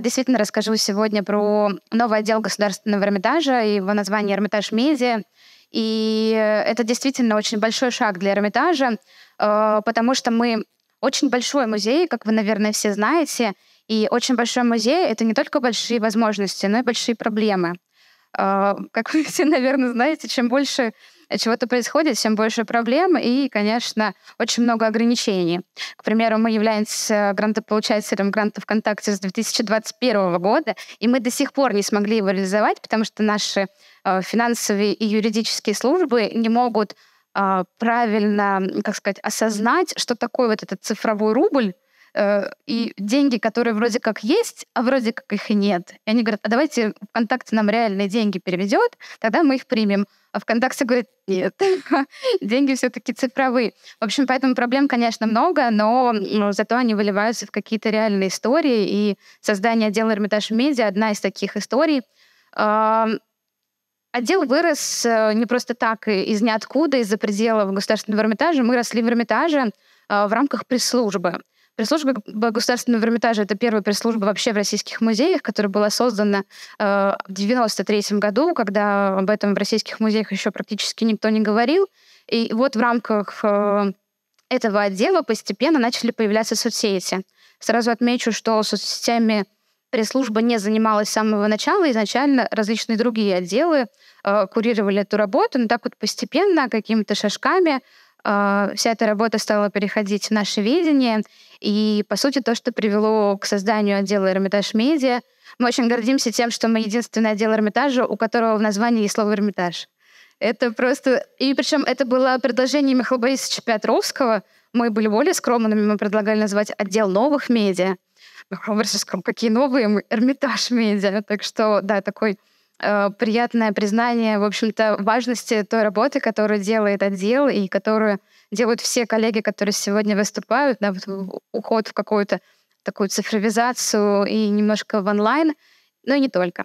действительно расскажу сегодня про новый отдел Государственного Эрмитажа, и его название «Эрмитаж Медиа». И это действительно очень большой шаг для Эрмитажа, э, потому что мы очень большой музей, как вы, наверное, все знаете, и очень большой музей — это не только большие возможности, но и большие проблемы. Э, как вы все, наверное, знаете, чем больше чего-то происходит, всем больше проблем и, конечно, очень много ограничений. К примеру, мы являемся грантополучателем гранта ВКонтакте с 2021 года, и мы до сих пор не смогли его реализовать, потому что наши э, финансовые и юридические службы не могут э, правильно, как сказать, осознать, что такое вот этот цифровой рубль, Э, и деньги, которые вроде как есть, а вроде как их и нет. И они говорят, а давайте ВКонтакте нам реальные деньги переведет, тогда мы их примем. А ВКонтакте говорит, нет, деньги все-таки цифровые. В общем, поэтому проблем, конечно, много, но ну, зато они выливаются в какие-то реальные истории, и создание отдела Эрмитаж Медиа одна из таких историй. А, отдел вырос э, не просто так, из ниоткуда, из-за пределов Государственного Эрмитажа. Мы росли в Эрмитаже э, в рамках пресс-службы. Пресс-служба Государственного Эрмитажа — это первая пресс-служба вообще в российских музеях, которая была создана э, в 1993 году, когда об этом в российских музеях еще практически никто не говорил. И вот в рамках э, этого отдела постепенно начали появляться соцсети. Сразу отмечу, что соцсетями пресс-служба не занималась с самого начала. Изначально различные другие отделы э, курировали эту работу, но так вот постепенно, какими-то шажками а, вся эта работа стала переходить в наше видение. И, по сути, то, что привело к созданию отдела Эрмитаж Медиа, мы очень гордимся тем, что мы единственный отдел Эрмитажа, у которого в названии есть слово Эрмитаж. Это просто... И причем это было предложение Михаила Борисовича Петровского. Мы были более скромными, мы предлагали назвать отдел новых медиа. Михаил Борисович сказал, какие новые Эрмитаж медиа. Так что, да, такой Э, приятное признание, в общем-то, важности той работы, которую делает отдел и которую делают все коллеги, которые сегодня выступают, да, вот уход в какую-то такую цифровизацию и немножко в онлайн, но и не только.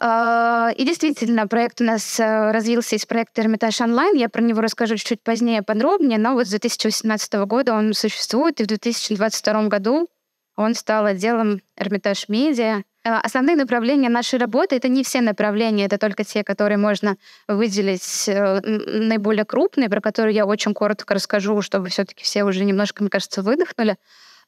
А, и действительно, проект у нас э, развился из проекта «Эрмитаж онлайн». Я про него расскажу чуть-чуть позднее подробнее, но вот с 2018 года он существует, и в 2022 году он стал отделом «Эрмитаж медиа», а, основные направления нашей работы — это не все направления, это только те, которые можно выделить э, наиболее крупные, про которые я очень коротко расскажу, чтобы все таки все уже немножко, мне кажется, выдохнули.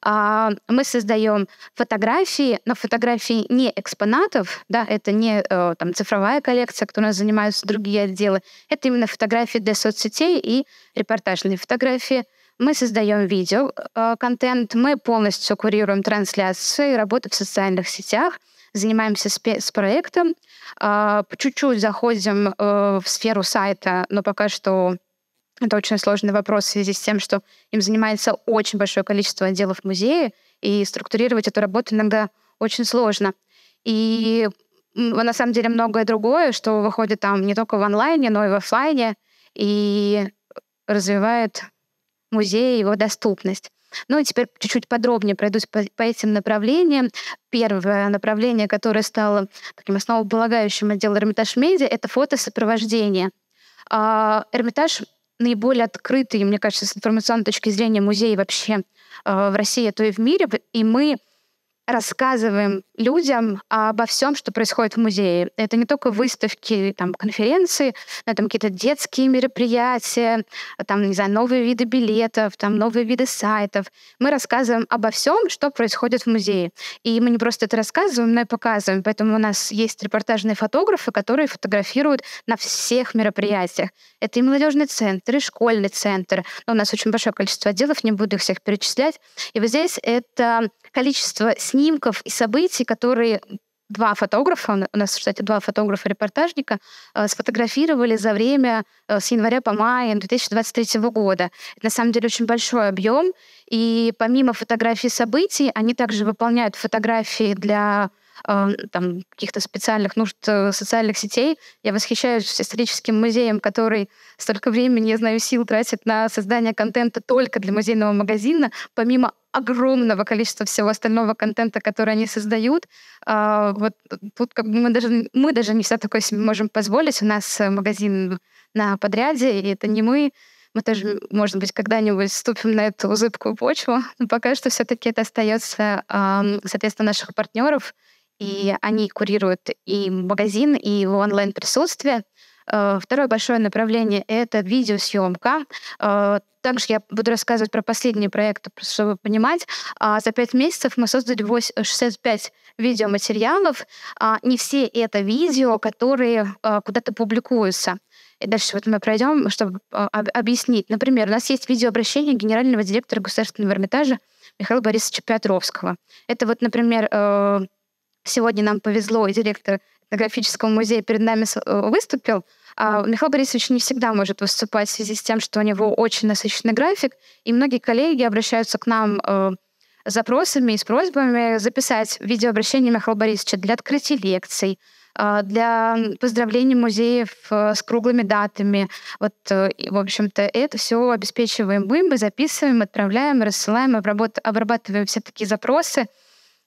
А, мы создаем фотографии, но фотографии не экспонатов, да, это не э, там, цифровая коллекция, которой занимаются другие отделы, это именно фотографии для соцсетей и репортажные фотографии — мы создаем видео, э, контент, мы полностью курируем трансляции, работу в социальных сетях, занимаемся с проектом, а, чуть-чуть заходим э, в сферу сайта, но пока что это очень сложный вопрос в связи с тем, что им занимается очень большое количество отделов музея, и структурировать эту работу иногда очень сложно. И на самом деле многое другое, что выходит там не только в онлайне, но и в офлайне, и э, развивает музея и его доступность. Ну и теперь чуть-чуть подробнее пройдусь по, по этим направлениям. Первое направление, которое стало таким основополагающим отделом Эрмитаж Медиа, это фотосопровождение. А, Эрмитаж наиболее открытый, мне кажется, с информационной точки зрения музей вообще а, в России, а то и в мире. И мы рассказываем людям обо всем, что происходит в музее. Это не только выставки, там, конференции, но там какие-то детские мероприятия, там, не знаю, новые виды билетов, там, новые виды сайтов. Мы рассказываем обо всем, что происходит в музее. И мы не просто это рассказываем, но и показываем. Поэтому у нас есть репортажные фотографы, которые фотографируют на всех мероприятиях. Это и молодежный центр, и школьный центр. Но у нас очень большое количество отделов, не буду их всех перечислять. И вот здесь это количество снимков и событий, которые два фотографа, у нас, кстати, два фотографа-репортажника, э, сфотографировали за время э, с января по май 2023 года. Это, на самом деле, очень большой объем. И помимо фотографий событий, они также выполняют фотографии для э, там, каких-то специальных нужд э, социальных сетей. Я восхищаюсь историческим музеем, который столько времени, я знаю, сил тратит на создание контента только для музейного магазина, помимо огромного количества всего остального контента, который они создают. А, вот тут как бы мы даже, мы даже не все такое себе можем позволить. У нас э, магазин на подряде, и это не мы. Мы тоже, может быть, когда-нибудь вступим на эту зыбкую почву. Но пока что все-таки это остается, соответственно, наших партнеров. И они курируют и магазин, и онлайн-присутствие. Э, второе большое направление — это видеосъемка. Э, также я буду рассказывать про последние проекты, чтобы понимать. А за пять месяцев мы создали 65 э, видеоматериалов. А, не все это видео, которые куда-то публикуются. И дальше вот мы пройдем, чтобы а, объяснить. Например, у нас есть видеообращение генерального директора Государственного Эрмитажа Михаила Борисовича Петровского. Это вот, например, Сегодня нам повезло, и директор этнографическом музее перед нами э, выступил, а Михаил Борисович не всегда может выступать в связи с тем, что у него очень насыщенный график, и многие коллеги обращаются к нам э, с запросами и с просьбами записать видеообращение Михаила Борисовича для открытия лекций, э, для поздравления музеев с круглыми датами. Вот, в общем-то, это все обеспечиваем мы, мы записываем, отправляем, рассылаем, обработ- обрабатываем все такие запросы –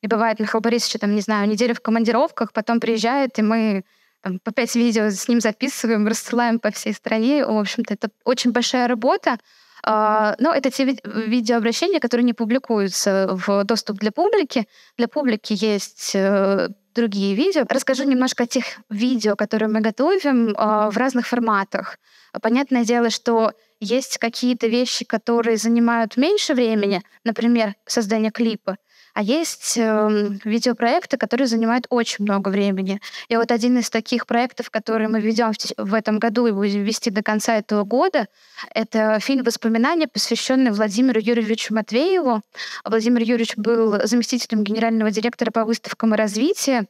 и бывает, Михаил Борисович, там, не знаю, неделю в командировках, потом приезжает, и мы там, по пять видео с ним записываем, рассылаем по всей стране. В общем-то, это очень большая работа. А, но это те ви- видеообращения, которые не публикуются в доступ для публики. Для публики есть э, другие видео. Расскажу немножко о тех видео, которые мы готовим а, в разных форматах. Понятное дело, что есть какие-то вещи, которые занимают меньше времени, например, создание клипа — а есть э, видеопроекты, которые занимают очень много времени. И вот один из таких проектов, который мы ведем в, в этом году и будем вести до конца этого года, это фильм «Воспоминания», посвященный Владимиру Юрьевичу Матвееву. Владимир Юрьевич был заместителем генерального директора по выставкам и развитию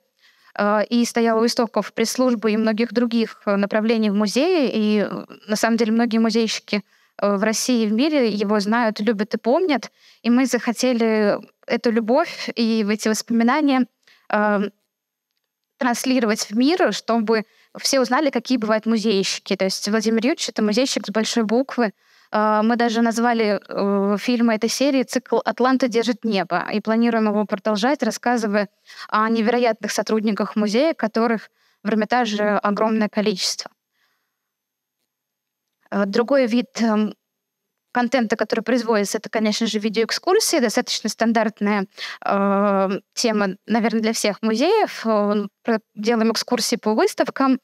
э, и стоял у истоков пресс-службы и многих других э, направлений в музее. И э, на самом деле многие музейщики в России и в мире его знают, любят и помнят. И мы захотели эту любовь и эти воспоминания э, транслировать в мир, чтобы все узнали, какие бывают музейщики. То есть Владимир Юрьевич — это музейщик с большой буквы. Э, мы даже назвали э, фильмы этой серии цикл «Атланта держит небо» и планируем его продолжать, рассказывая о невероятных сотрудниках музея, которых в Эрмитаже огромное количество. Э, другой вид эм, контента, который производится, это, конечно же, видеоэкскурсии, достаточно стандартная э, тема, наверное, для всех музеев. Э, делаем экскурсии по выставкам,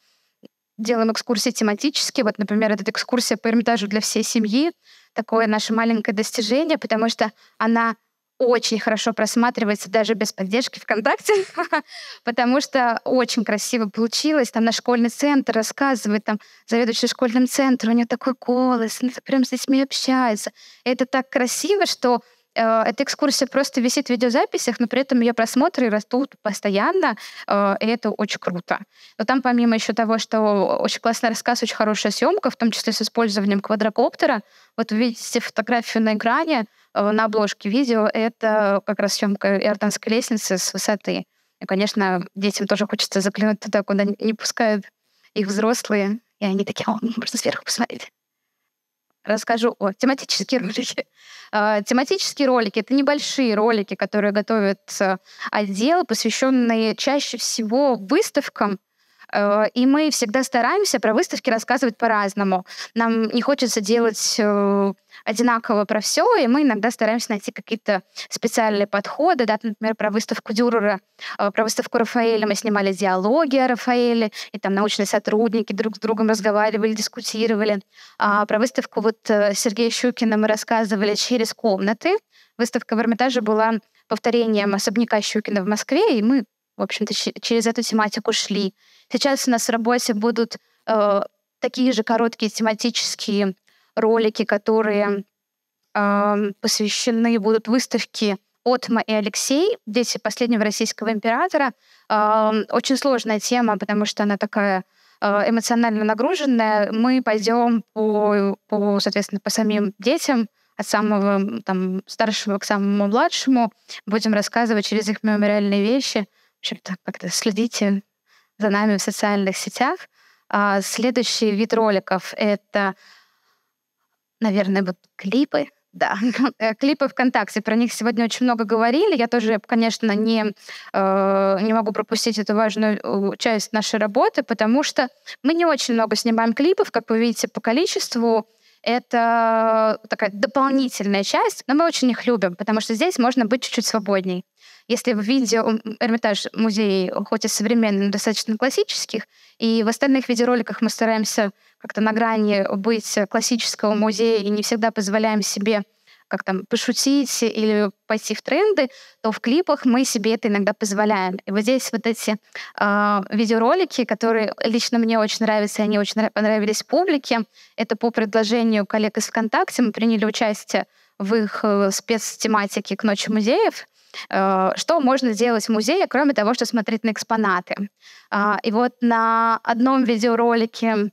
делаем экскурсии тематические. Вот, например, эта экскурсия по Эрмитажу для всей семьи такое наше маленькое достижение, потому что она очень хорошо просматривается даже без поддержки ВКонтакте, потому что очень красиво получилось. Там на школьный центр рассказывает, там заведующий школьным центром, у нее такой голос, она прям с детьми общается. Это так красиво, что Э, эта экскурсия просто висит в видеозаписях, но при этом ее просмотры растут постоянно, э, и это очень круто. Но там помимо еще того, что очень классный рассказ, очень хорошая съемка, в том числе с использованием квадрокоптера, вот вы видите фотографию на экране, э, на обложке видео, это как раз съемка иорданской лестницы с высоты. И, конечно, детям тоже хочется заглянуть туда, куда не пускают их взрослые, и они такие, о, можно сверху посмотреть расскажу о тематические ролики. А, тематические ролики — это небольшие ролики, которые готовят отделы, посвященные чаще всего выставкам, Э, и мы всегда стараемся про выставки рассказывать по-разному. Нам не хочется делать э, одинаково про все, и мы иногда стараемся найти какие-то специальные подходы. Да, например, про выставку Дюрера, э, про выставку Рафаэля мы снимали диалоги о Рафаэле, и там научные сотрудники друг с другом разговаривали, дискутировали. А про выставку вот Сергея Щукина мы рассказывали через комнаты. Выставка в Эрмитаже была повторением особняка Щукина в Москве, и мы в общем-то, через эту тематику шли. Сейчас у нас в работе будут э, такие же короткие тематические ролики, которые э, посвящены будут выставке Отма и Алексей, дети последнего российского императора. Э, очень сложная тема, потому что она такая э, эмоционально нагруженная. Мы пойдем по, по, соответственно, по самим детям, от самого там, старшего к самому младшему, будем рассказывать через их мемориальные вещи – в общем-то, как-то следите за нами в социальных сетях. А следующий вид роликов — это, наверное, вот клипы. Да, э, клипы ВКонтакте, про них сегодня очень много говорили. Я тоже, конечно, не, э, не могу пропустить эту важную э, часть нашей работы, потому что мы не очень много снимаем клипов, как вы видите, по количеству. Это такая дополнительная часть, но мы очень их любим, потому что здесь можно быть чуть-чуть свободней. Если в видео Эрмитаж музей, хоть и современный, но достаточно классических, и в остальных видеороликах мы стараемся как-то на грани быть классического музея и не всегда позволяем себе как там пошутить или пойти в тренды, то в клипах мы себе это иногда позволяем. И вот здесь вот эти э, видеоролики, которые лично мне очень нравятся, и они очень понравились публике, это по предложению коллег из ВКонтакте, мы приняли участие в их э, спецтематике к ночи музеев, Э, что можно делать в музее, кроме того, что смотреть на экспонаты. А, и вот на одном видеоролике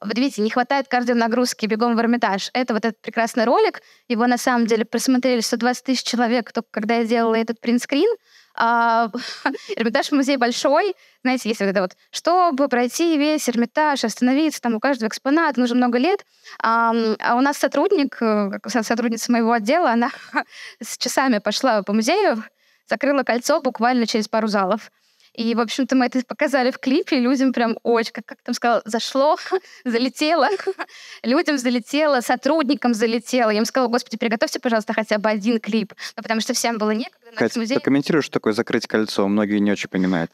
вот видите, не хватает кардионагрузки бегом в Эрмитаж. Это вот этот прекрасный ролик. Его на самом деле просмотрели 120 тысяч человек, только когда я делала этот принтскрин. А, Эрмитаж музей большой, знаете, если это вот, чтобы пройти весь Эрмитаж, остановиться, там у каждого экспоната нужно много лет. А, у нас сотрудник, э, сотрудница моего отдела, она с часами пошла по музею, закрыла кольцо буквально через пару залов. И, в общем-то, мы это показали в клипе, и людям прям очень, как, как там сказал, зашло, залетело. людям залетело, сотрудникам залетело. Я им сказала, господи, приготовьте, пожалуйста, хотя бы один клип. Ну, потому что всем было некогда, Кать, прокомментируй, что такое закрыть кольцо. Многие не очень понимают.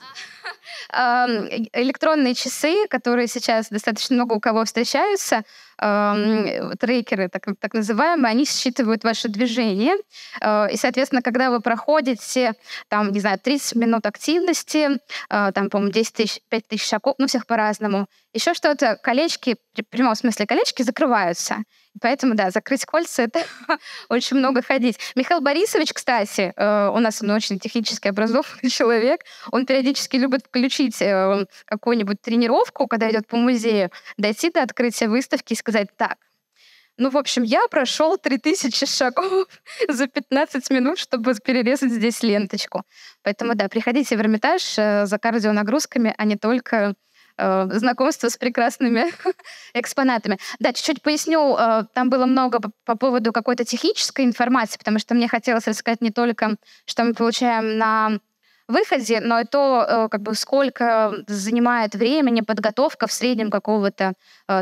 Электронные часы, которые сейчас достаточно много у кого встречаются, трекеры, так, так называемые, они считывают ваше движение. А, и, соответственно, когда вы проходите, там, не знаю, 30 минут активности, а, там, по-моему, 10 тысяч, 5 тысяч шагов, ну, всех по-разному, еще что-то, колечки, в прямом смысле колечки закрываются. Поэтому, да, закрыть кольца — это очень много ходить. Михаил Борисович, кстати, э, у нас он очень технически образованный человек, он периодически любит включить э, какую-нибудь тренировку, когда идет по музею, дойти до открытия выставки и сказать «так». Ну, в общем, я прошел 3000 шагов за 15 минут, чтобы перерезать здесь ленточку. Поэтому, да, приходите в Эрмитаж э, за кардионагрузками, а не только Э, знакомство с прекрасными экспонатами. Да, чуть-чуть поясню. Э, там было много по, по поводу какой-то технической информации, потому что мне хотелось рассказать не только, что мы получаем на выходе, но и то, э, как бы, сколько занимает времени подготовка в среднем какого-то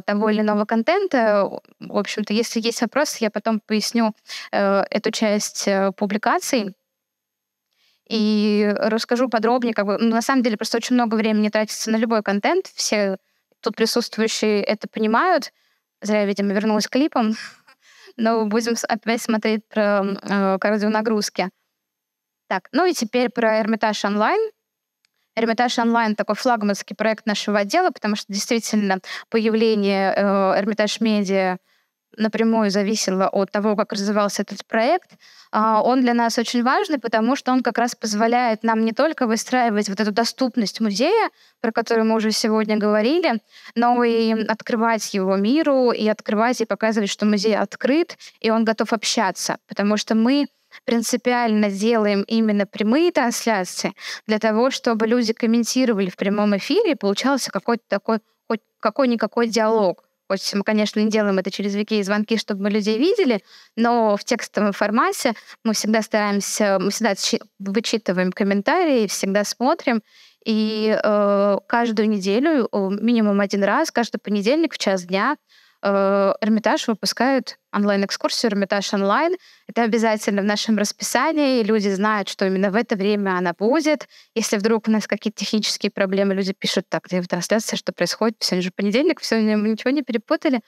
того или иного контента. В общем-то, если есть вопросы, я потом поясню эту часть публикаций и расскажу подробнее. Как бы, ну, на самом деле просто очень много времени тратится на любой контент. Все тут присутствующие это понимают. Зря я, видимо, вернулась к клипам. Но будем опять смотреть про э, кардионагрузки. Так, ну и теперь про Эрмитаж онлайн. Эрмитаж онлайн такой флагманский проект нашего отдела, потому что действительно появление э, Эрмитаж медиа напрямую зависело от того, как развивался этот проект, а, он для нас очень важный, потому что он как раз позволяет нам не только выстраивать вот эту доступность музея, про которую мы уже сегодня говорили, но и открывать его миру, и открывать, и показывать, что музей открыт, и он готов общаться, потому что мы принципиально делаем именно прямые трансляции для того, чтобы люди комментировали в прямом эфире, и получался какой-то такой хоть какой-никакой диалог хочется. Мы, конечно, не делаем это через вики и звонки, чтобы мы людей видели, но в текстовом формате мы всегда стараемся, мы всегда вычитываем комментарии, всегда смотрим. И э, каждую неделю, минимум один раз, каждый понедельник в час дня Э, Эрмитаж выпускают онлайн-экскурсию «Эрмитаж онлайн». Это обязательно в нашем расписании, люди знают, что именно в это время она будет. Если вдруг у нас какие-то технические проблемы, люди пишут, так, где трансляция, что происходит, сегодня же понедельник, все мы ничего не перепутали.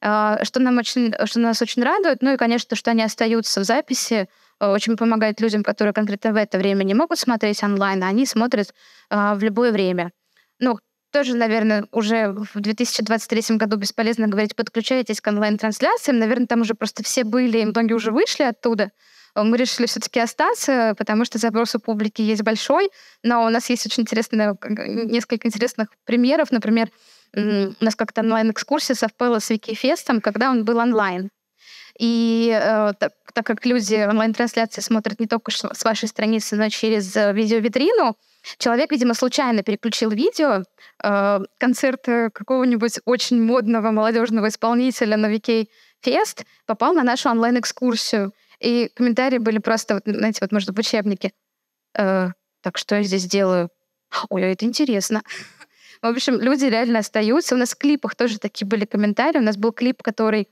А, что, нам очень, что нас очень радует, ну и, конечно, что они остаются в записи, э, очень помогает людям, которые конкретно в это время не могут смотреть онлайн, а они смотрят а, в любое время. Ну, тоже, наверное, уже в 2023 году бесполезно говорить, подключайтесь к онлайн-трансляциям. Наверное, там уже просто все были, и многие уже вышли оттуда. Э, мы решили все-таки остаться, потому что запрос у публики есть большой, но у нас есть очень интересные, э, э, несколько интересных примеров. Например, у нас как-то онлайн-экскурсия совпала с Викифестом, когда он был онлайн. И э, так, так как люди онлайн-трансляции смотрят не только с вашей страницы, но и через видеовитрину, Человек, видимо, случайно переключил видео, э, концерт э, какого-нибудь очень модного молодежного исполнителя на Викей Фест попал на нашу онлайн-экскурсию. И комментарии были просто, вот, знаете, вот, может, в учебнике. Э, так что я здесь делаю? Ой, а это интересно. В общем, люди реально остаются. У нас в клипах тоже такие были комментарии. У нас был клип, который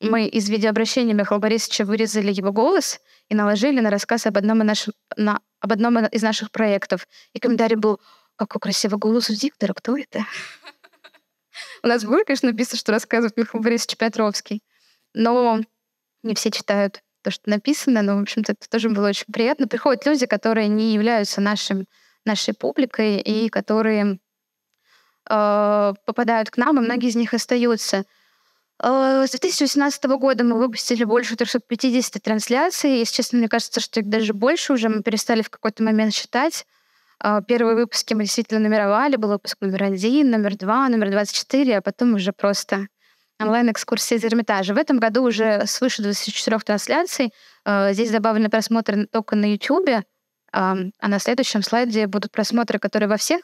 мы из видеообращения Михаила Борисовича вырезали его голос и наложили на рассказ об одном из наших, на об одном из наших проектов. И комментарий был, какой красивый голос у диктора, кто это? У нас было, конечно, написано, что рассказывает Михаил Борисович Петровский. Но не все читают то, что написано, но, в общем-то, это тоже было очень приятно. Приходят люди, которые не являются нашим, нашей публикой и которые э, попадают к нам, и многие из них остаются. Э, с 2018 года мы выпустили больше 350 трансляций. Если честно, мне кажется, что их даже больше уже. Мы перестали в какой-то момент считать. Э, первые выпуски мы действительно нумеровали. Был выпуск номер один, номер два, номер 24, а потом уже просто онлайн-экскурсии из Эрмитажа. В этом году уже свыше 24 трансляций. Э, здесь добавлены просмотры только на YouTube, а на следующем слайде будут просмотры, которые во всех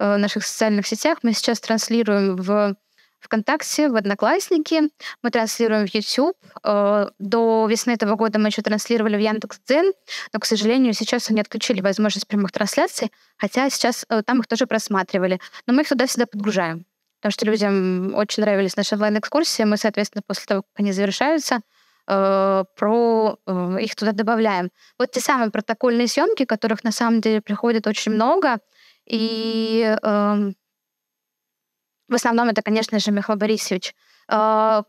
наших социальных сетях. Мы сейчас транслируем в ВКонтакте, в Одноклассники. Мы транслируем в YouTube. Э, до весны этого года мы еще транслировали в Яндекс.Дзен, но, к сожалению, сейчас они отключили возможность прямых трансляций, хотя сейчас э, там их тоже просматривали. Но мы их туда всегда подгружаем, потому что людям очень нравились наши онлайн-экскурсии. Мы, соответственно, после того, как они завершаются, э, про их туда добавляем. Вот те самые протокольные съемки, которых на самом деле приходит очень много, и эм, в основном это, конечно же, Михаил Борисович. А,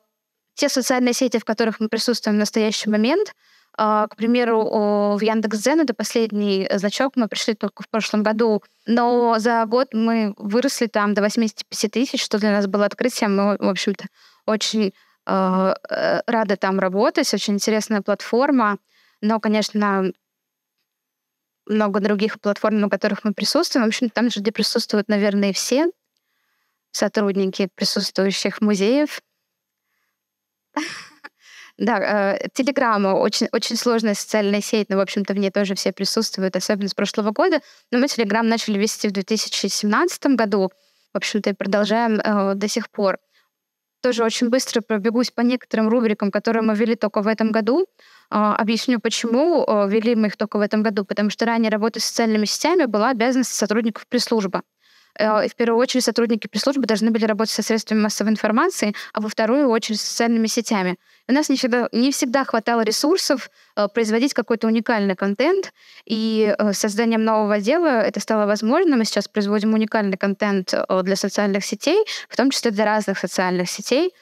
те социальные сети, в которых мы присутствуем в настоящий момент, а, к примеру, в Яндекс.Дзен это последний значок, мы пришли только в прошлом году, но за год мы выросли там до 85 тысяч, что для нас было открытием. Мы, в общем-то, очень а, э, рады там работать, очень интересная платформа, но, конечно, много других платформ, на которых мы присутствуем. В общем, там же, где присутствуют, наверное, все, сотрудники присутствующих музеев. Да, Телеграма э, очень, очень сложная социальная сеть, но, в общем-то, в ней тоже все присутствуют, особенно с прошлого года. Но мы Телеграм начали вести в 2017 году, в общем-то, и продолжаем э, до сих пор. Тоже очень быстро пробегусь по некоторым рубрикам, которые мы вели только в этом году. Э, объясню, почему вели мы их только в этом году. Потому что ранее работа с социальными сетями была обязанностью сотрудников пресс-службы. Э, в первую очередь сотрудники пресс-службы должны были работать со средствами массовой информации, а во вторую очередь с социальными сетями. У нас не всегда, не всегда хватало ресурсов э, производить какой-то уникальный контент, и э, созданием нового дела это стало возможным. Мы сейчас производим уникальный контент для социальных сетей, в том числе для разных социальных сетей,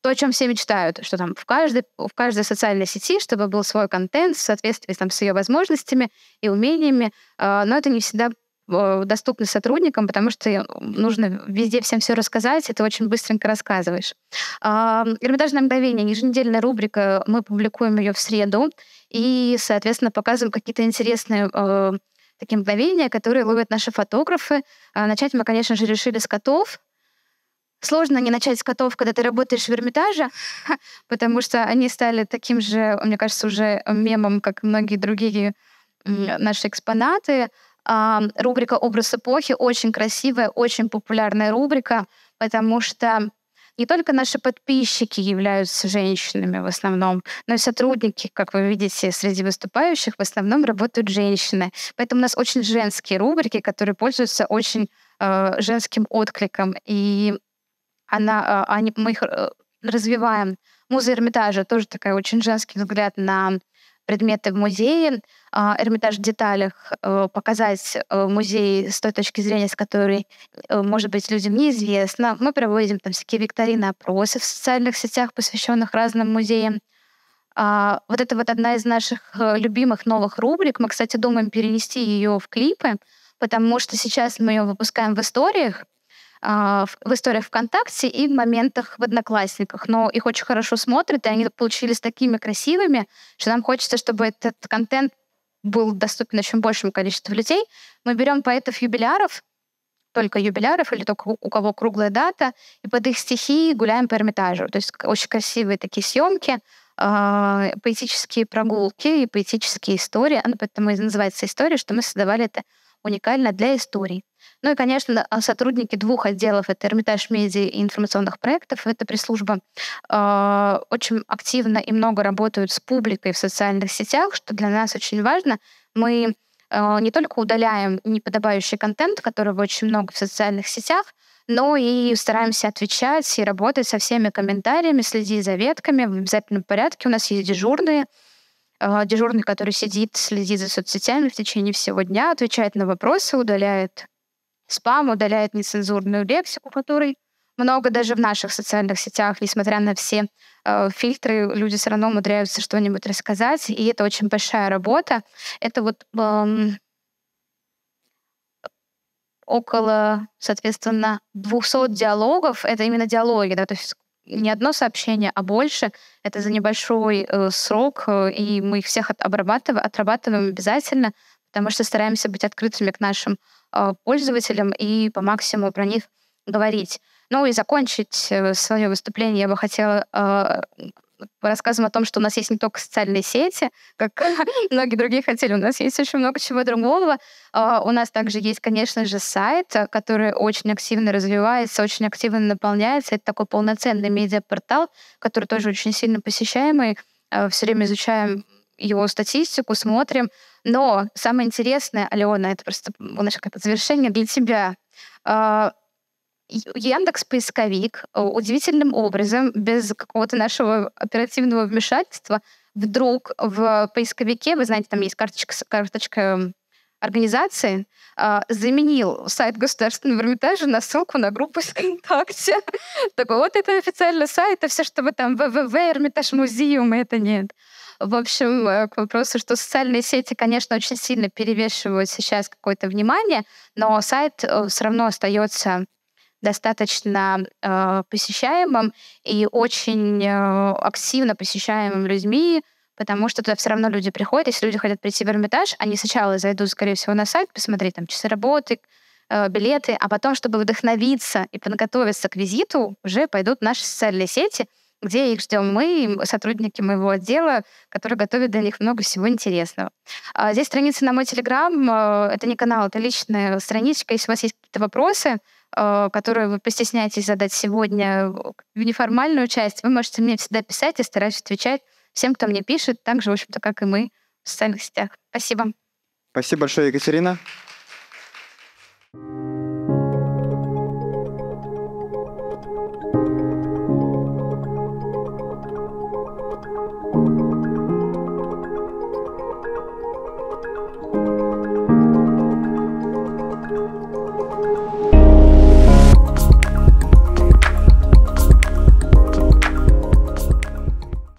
то, о чем все мечтают, что там в каждой, в каждой социальной сети, чтобы был свой контент в соответствии там, с ее возможностями и умениями, но это не всегда доступны сотрудникам, потому что э, нужно везде всем все рассказать, и ты очень быстренько рассказываешь. Эрмитажное а, мгновение, еженедельная рубрика, мы публикуем ее в среду, и, соответственно, показываем какие-то интересные э, такие мгновения, которые ловят наши фотографы. А, начать мы, конечно же, решили с котов, Сложно не начать с котов, когда ты работаешь в Эрмитаже, потому что они стали таким же, мне кажется, уже мемом, как многие другие наши экспонаты рубрика «Образ эпохи» очень красивая, очень популярная рубрика, потому что не только наши подписчики являются женщинами в основном, но и сотрудники, как вы видите, среди выступающих в основном работают женщины. Поэтому у нас очень женские рубрики, которые пользуются очень э, женским откликом. И она, э, они, мы их э, развиваем. Муза Эрмитажа тоже такая очень женский взгляд на предметы в музее, а, Эрмитаж в деталях, э, показать э, музей с той точки зрения, с которой, э, может быть, людям неизвестно. Мы проводим там всякие викторины, опросы в социальных сетях, посвященных разным музеям. А, вот это вот одна из наших любимых новых рубрик. Мы, кстати, думаем перенести ее в клипы, потому что сейчас мы ее выпускаем в историях, а, в историях ВКонтакте и в моментах в Одноклассниках. Но их очень хорошо смотрят, и они получились такими красивыми, что нам хочется, чтобы этот контент был доступен очень большему количеству людей. Мы берем поэтов-юбиляров, только юбиляров или только у кого круглая дата, и под их стихи гуляем по Эрмитажу. То есть очень красивые такие съемки, а, поэтические прогулки и поэтические истории. поэтому и называется история, что мы создавали это уникально для истории. Ну и, конечно, а сотрудники двух отделов, это Эрмитаж медиа и информационных проектов, это пресс-служба, э, очень активно и много работают с публикой в социальных сетях, что для нас очень важно. Мы э, не только удаляем неподобающий контент, которого очень много в социальных сетях, но и стараемся отвечать и работать со всеми комментариями, следить за ветками в обязательном порядке. У нас есть дежурные, а, дежурный, который сидит, следит за соцсетями в течение всего дня, отвечает на вопросы, удаляет спам, удаляет нецензурную лексику, которой много даже в наших социальных сетях, несмотря на все э, фильтры, люди все равно умудряются что-нибудь рассказать, и это очень большая работа. Это вот э, около, соответственно, 200 диалогов, это именно диалоги, да, то есть не одно сообщение, а больше. Это за небольшой э, срок, э, и мы их всех от, обрабатываем, отрабатываем обязательно, потому что стараемся быть открытыми к нашим э, пользователям и по максимуму про них говорить. Ну и закончить э, свое выступление я бы хотела э, рассказываем о том, что у нас есть не только социальные сети, как многие другие хотели, у нас есть очень много чего другого. А, у нас также есть, конечно же, сайт, э, который очень активно развивается, очень активно наполняется. Это такой полноценный медиапортал, который тоже очень сильно посещаемый. А, Все время изучаем его статистику, смотрим. Но самое интересное, Алена, это просто знаешь, как то завершение для тебя а, Яндекс поисковик э, удивительным образом, без какого-то нашего оперативного вмешательства, вдруг в поисковике, вы знаете, там есть карточка, карточка эм, организации, а, заменил сайт Государственного Эрмитажа на ссылку на группу ВКонтакте. Так вот это официальный сайт, а все, что вы там ВВВ, Эрмитаж, Музеум, это нет. В общем, э, к вопросу, что социальные сети, конечно, очень сильно перевешивают сейчас какое-то внимание, но сайт э, все равно остается достаточно э, посещаемым и очень э, активно посещаемым людьми, потому что туда все равно люди приходят. Если люди хотят прийти в Эрмитаж, они сначала зайдут, скорее всего, на сайт, посмотреть там часы работы, э, билеты, а потом, чтобы вдохновиться и подготовиться к визиту, уже пойдут наши социальные сети, где их ждем мы, сотрудники моего отдела, которые готовят для них много всего интересного. А здесь страница на мой телеграм, э, это не канал, это личная страничка. Если у вас есть какие-то вопросы, Э, которую вы постесняетесь задать сегодня, в неформальную часть, вы можете мне всегда писать, я стараюсь отвечать всем, кто мне пишет, так же, в общем-то, как и мы в социальных сетях. Спасибо. Спасибо большое, Екатерина. thank you